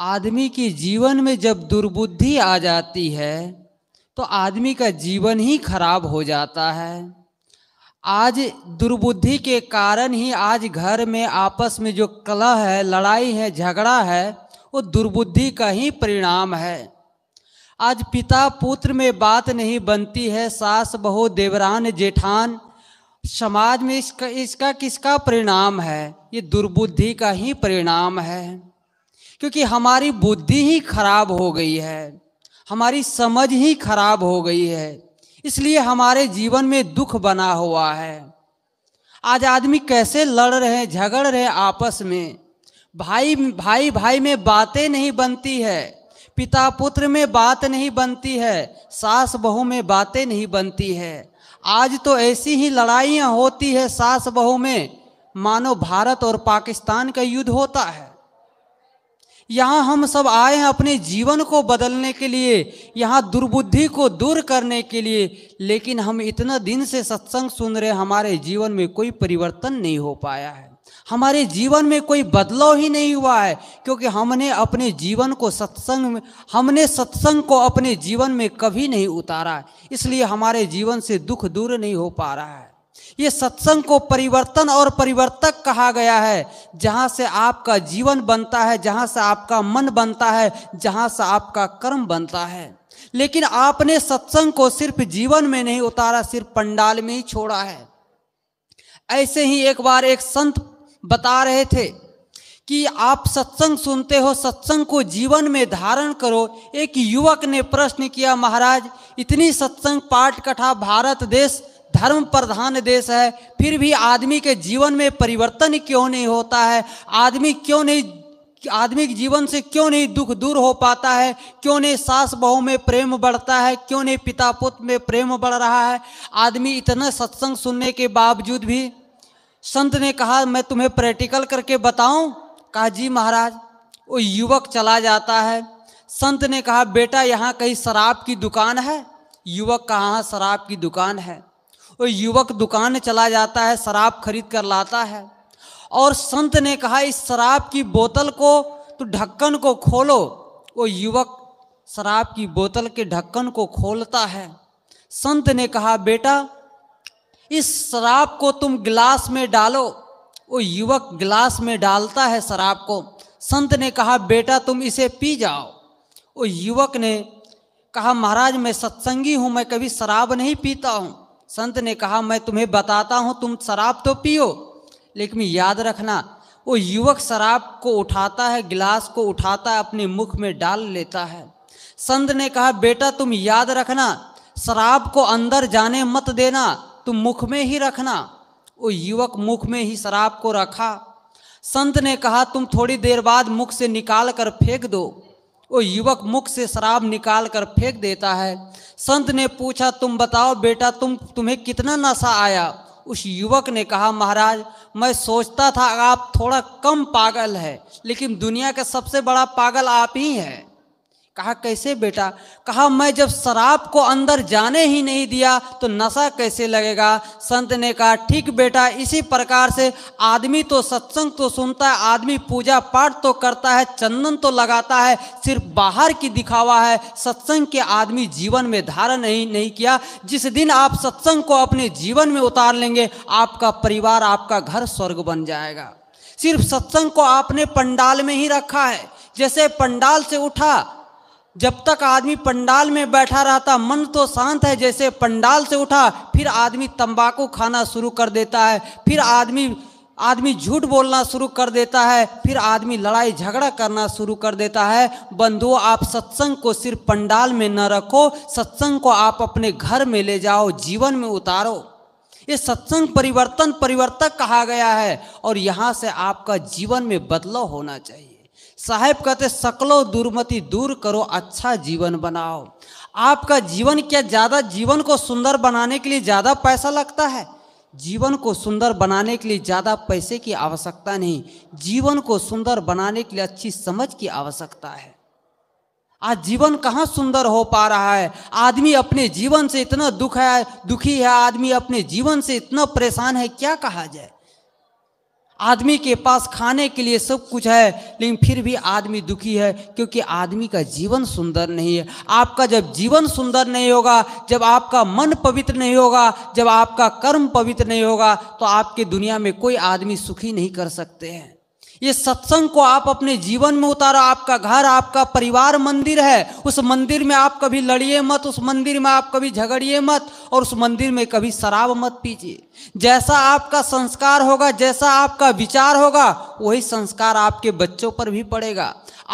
आदमी के जीवन में जब दुर्बुद्धि आ जाती है तो आदमी का जीवन ही खराब हो जाता है आज दुर्बुद्धि के कारण ही आज घर में आपस में जो कलह है लड़ाई है झगड़ा है वो दुर्बुद्धि का ही परिणाम है आज पिता पुत्र में बात नहीं बनती है सास बहू देवरान जेठान समाज में इसका इसका किसका परिणाम है ये दुर्बुद्धि का ही परिणाम है क्योंकि हमारी बुद्धि ही खराब हो गई है हमारी समझ ही खराब हो गई है इसलिए हमारे जीवन में दुख बना हुआ है आज आदमी कैसे लड़ रहे हैं झगड़ रहे हैं आपस में भाई भाई भाई में बातें नहीं बनती है पिता पुत्र में बात नहीं बनती है सास बहू में बातें नहीं बनती है आज तो ऐसी ही लड़ाइयाँ होती है सास बहू में मानो भारत और पाकिस्तान का युद्ध होता है यहाँ हम सब आए हैं अपने जीवन को बदलने के लिए यहाँ दुर्बुद्धि को दूर करने के लिए लेकिन हम इतना दिन से सत्संग सुन रहे हमारे जीवन में कोई परिवर्तन नहीं हो पाया है हमारे जीवन में कोई बदलाव ही नहीं हुआ है क्योंकि हमने अपने जीवन को सत्संग में हमने सत्संग को अपने जीवन में कभी नहीं उतारा इसलिए हमारे जीवन से दुख दूर नहीं हो पा रहा है ये सत्संग को परिवर्तन और परिवर्तक कहा गया है जहां से आपका जीवन बनता है जहां से आपका मन बनता है जहां से आपका कर्म बनता है लेकिन आपने सत्संग को सिर्फ जीवन में नहीं उतारा सिर्फ पंडाल में ही छोड़ा है ऐसे ही एक बार एक संत बता रहे थे कि आप सत्संग सुनते हो सत्संग को जीवन में धारण करो एक युवक ने प्रश्न किया महाराज इतनी सत्संग पाठ कथा भारत देश धर्म प्रधान देश है फिर भी आदमी के जीवन में परिवर्तन क्यों नहीं होता है आदमी क्यों नहीं आदमी के जीवन से क्यों नहीं दुख दूर हो पाता है क्यों नहीं सास बहू में प्रेम बढ़ता है क्यों नहीं पिता पुत्र में प्रेम बढ़ रहा है आदमी इतना सत्संग सुनने के बावजूद भी संत ने कहा मैं तुम्हें प्रैक्टिकल करके बताऊं कहा जी महाराज वो युवक चला जाता है संत ने कहा बेटा यहाँ कहीं शराब की दुकान है युवक कहाँ शराब की दुकान है वो युवक दुकान चला जाता है शराब खरीद कर लाता है और संत ने कहा इस शराब की बोतल को तो ढक्कन को खोलो वो युवक शराब की बोतल के ढक्कन को खोलता है संत ने कहा बेटा इस शराब को तुम गिलास में डालो वो युवक गिलास में डालता है शराब को संत ने कहा बेटा तुम इसे पी जाओ वो युवक ने कहा महाराज मैं सत्संगी हूँ मैं कभी शराब नहीं पीता हूँ संत ने कहा मैं तुम्हें बताता हूँ तुम शराब तो पियो लेकिन याद रखना वो युवक शराब को उठाता है गिलास को उठाता है अपने मुख में डाल लेता है संत ने कहा बेटा तुम याद रखना शराब को अंदर जाने मत देना तुम मुख में ही रखना वो युवक मुख में ही शराब को रखा संत ने कहा तुम थोड़ी देर बाद मुख से निकाल कर फेंक दो वो युवक मुख से शराब निकाल कर फेंक देता है संत ने पूछा तुम बताओ बेटा तुम तुम्हें कितना नशा आया उस युवक ने कहा महाराज मैं सोचता था आप थोड़ा कम पागल है लेकिन दुनिया का सबसे बड़ा पागल आप ही हैं कहा कैसे बेटा कहा मैं जब शराब को अंदर जाने ही नहीं दिया तो नशा कैसे लगेगा संत ने कहा ठीक बेटा इसी प्रकार से आदमी तो सत्संग तो सुनता है आदमी पूजा पाठ तो करता है चंदन तो लगाता है सिर्फ बाहर की दिखावा है सत्संग के आदमी जीवन में धारण नहीं नहीं किया जिस दिन आप सत्संग को अपने जीवन में उतार लेंगे आपका परिवार आपका घर स्वर्ग बन जाएगा सिर्फ सत्संग को आपने पंडाल में ही रखा है जैसे पंडाल से उठा जब तक आदमी पंडाल में बैठा रहता मन तो शांत है जैसे पंडाल से उठा फिर आदमी तंबाकू खाना शुरू कर देता है फिर आदमी आदमी झूठ बोलना शुरू कर देता है फिर आदमी लड़ाई झगड़ा करना शुरू कर देता है बंधुओं आप सत्संग को सिर्फ पंडाल में न रखो सत्संग को आप अपने घर में ले जाओ जीवन में उतारो ये सत्संग परिवर्तन परिवर्तक कहा गया है और यहाँ से आपका जीवन में बदलाव होना चाहिए साहेब कहते सकलो दुर्मति दूर करो अच्छा जीवन बनाओ आपका जीवन क्या ज़्यादा जीवन को सुंदर बनाने के लिए ज़्यादा पैसा लगता है जीवन को सुंदर बनाने के लिए ज़्यादा पैसे की आवश्यकता नहीं जीवन को सुंदर बनाने के लिए अच्छी समझ की आवश्यकता है आज जीवन कहाँ सुंदर हो पा रहा है आदमी अपने जीवन से इतना दुख है दुखी है आदमी अपने जीवन से इतना परेशान है क्या कहा जाए आदमी के पास खाने के लिए सब कुछ है लेकिन फिर भी आदमी दुखी है क्योंकि आदमी का जीवन सुंदर नहीं है आपका जब जीवन सुंदर नहीं होगा जब आपका मन पवित्र नहीं होगा जब आपका कर्म पवित्र नहीं होगा तो आपके दुनिया में कोई आदमी सुखी नहीं कर सकते हैं ये सत्संग को आप अपने जीवन में उतारो आपका घर आपका परिवार मंदिर है उस मंदिर में आप कभी लड़िए मत उस मंदिर में आप कभी झगड़िए मत और उस मंदिर में कभी शराब मत पीजिए जैसा आपका संस्कार होगा जैसा आपका विचार होगा वही संस्कार आपके बच्चों पर भी पड़ेगा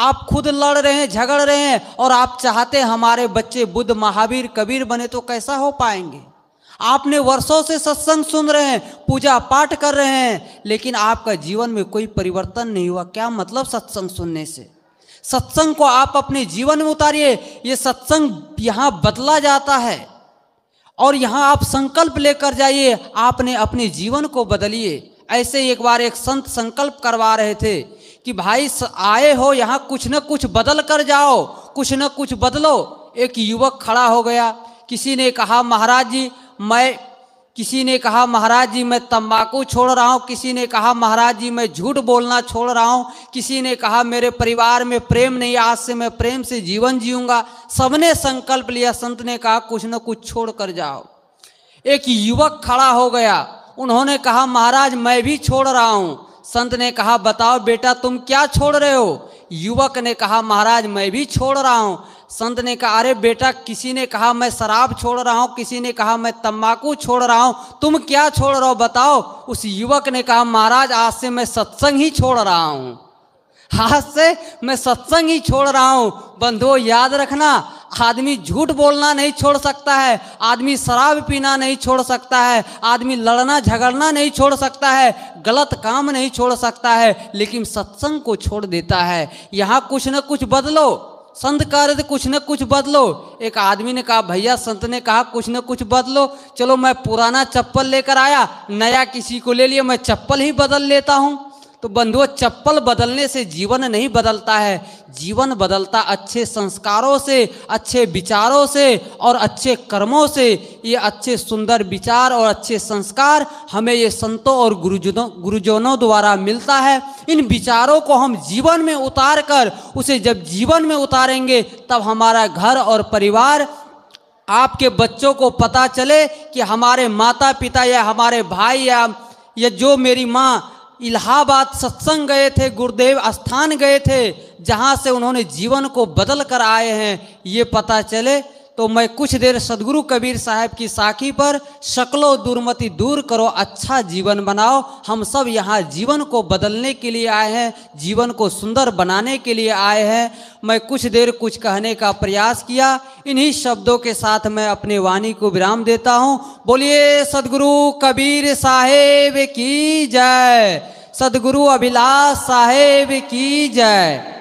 आप खुद लड़ रहे हैं झगड़ रहे हैं और आप चाहते हमारे बच्चे बुद्ध महावीर कबीर बने तो कैसा हो पाएंगे आपने वर्षों से सत्संग सुन रहे हैं पूजा पाठ कर रहे हैं लेकिन आपका जीवन में कोई परिवर्तन नहीं हुआ क्या मतलब सत्संग सुनने से सत्संग को आप अपने जीवन में उतारिए ये सत्संग यहाँ बदला जाता है और यहाँ आप संकल्प लेकर जाइए आपने अपने जीवन को बदलिए ऐसे एक बार एक संत संकल्प करवा रहे थे कि भाई आए हो यहाँ कुछ न कुछ बदल कर जाओ कुछ न कुछ बदलो एक युवक खड़ा हो गया किसी ने कहा महाराज जी मैं किसी ने कहा महाराज जी मैं तंबाकू छोड़ रहा हूँ किसी ने कहा महाराज जी मैं झूठ बोलना छोड़ रहा हूँ किसी ने कहा मेरे परिवार में प्रेम नहीं आज से मैं प्रेम से जीवन जीऊँगा सबने संकल्प लिया संत ने कहा कुछ न कुछ छोड़ कर जाओ एक युवक खड़ा हो गया उन्होंने कहा महाराज मैं भी छोड़ रहा हूँ संत ने कहा बताओ बेटा तुम क्या छोड़ रहे हो युवक ने कहा महाराज मैं भी छोड़ रहा हूँ संत ने कहा अरे बेटा किसी ने कहा मैं शराब छोड़ रहा हूँ किसी ने कहा मैं तम्बाकू छोड़ रहा हूँ तुम क्या छोड़ रहे हो बताओ उस युवक ने कहा महाराज आज से मैं सत्संग ही छोड़ रहा हूँ आज से मैं सत्संग ही छोड़ रहा हूँ बंधुओं याद रखना आदमी झूठ बोलना नहीं छोड़ सकता है आदमी शराब पीना नहीं छोड़ सकता है आदमी लड़ना झगड़ना नहीं छोड़ सकता है गलत काम नहीं छोड़ सकता है लेकिन सत्संग को छोड़ देता है यहाँ कुछ न कुछ बदलो संत कह रहे थे कुछ न कुछ बदलो एक आदमी ने कहा भैया संत ने कहा कुछ न कुछ बदलो चलो मैं पुराना चप्पल लेकर आया नया किसी को ले लिया मैं चप्पल ही बदल लेता हूँ तो बंधुओं चप्पल बदलने से जीवन नहीं बदलता है जीवन बदलता अच्छे संस्कारों से अच्छे विचारों से और अच्छे कर्मों से ये अच्छे सुंदर विचार और अच्छे संस्कार हमें ये संतों और गुरुजनों गुरुजनों द्वारा मिलता है इन विचारों को हम जीवन में उतार कर उसे जब जीवन में उतारेंगे तब हमारा घर और परिवार आपके बच्चों को पता चले कि हमारे माता पिता या हमारे भाई या या जो मेरी माँ इलाहाबाद सत्संग गए थे गुरुदेव स्थान गए थे जहाँ से उन्होंने जीवन को बदल कर आए हैं ये पता चले तो मैं कुछ देर सदगुरु कबीर साहब की साखी पर शक्लो दुर्मति दूर करो अच्छा जीवन बनाओ हम सब यहाँ जीवन को बदलने के लिए आए हैं जीवन को सुंदर बनाने के लिए आए हैं मैं कुछ देर कुछ कहने का प्रयास किया इन्हीं शब्दों के साथ मैं अपने वाणी को विराम देता हूँ बोलिए सदगुरु कबीर साहेब की जय सदगुरु अभिलाष साहेब की जय